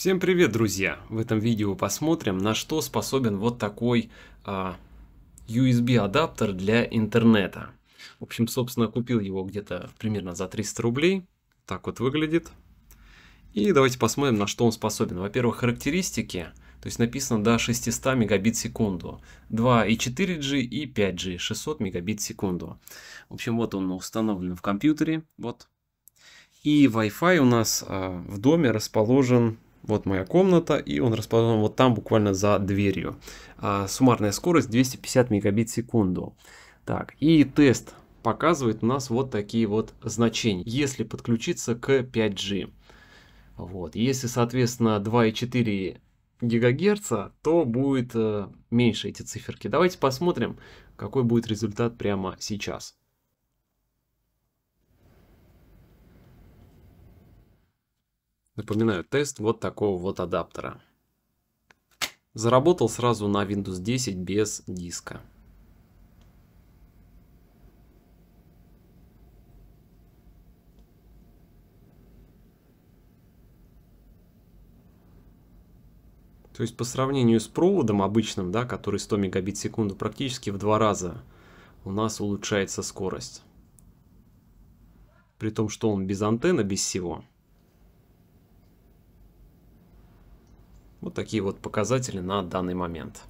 Всем привет, друзья! В этом видео посмотрим, на что способен вот такой а, USB адаптер для интернета. В общем, собственно, купил его где-то примерно за 300 рублей. Так вот выглядит. И давайте посмотрим, на что он способен. Во-первых, характеристики. То есть написано до 600 мегабит в секунду. 2 и 4G и 5G, 600 мегабит в секунду. В общем, вот он установлен в компьютере. Вот. И Wi-Fi у нас а, в доме расположен вот моя комната, и он расположен вот там, буквально за дверью. А, суммарная скорость 250 мегабит в секунду. Так, и тест показывает у нас вот такие вот значения, если подключиться к 5G. Вот, если, соответственно, 2,4 гигагерца, то будет э, меньше эти циферки. Давайте посмотрим, какой будет результат прямо сейчас. Напоминаю, тест вот такого вот адаптера. Заработал сразу на Windows 10 без диска. То есть по сравнению с проводом обычным, да, который 100 мегабит в секунду, практически в два раза у нас улучшается скорость. При том, что он без антенны, без всего. вот такие вот показатели на данный момент.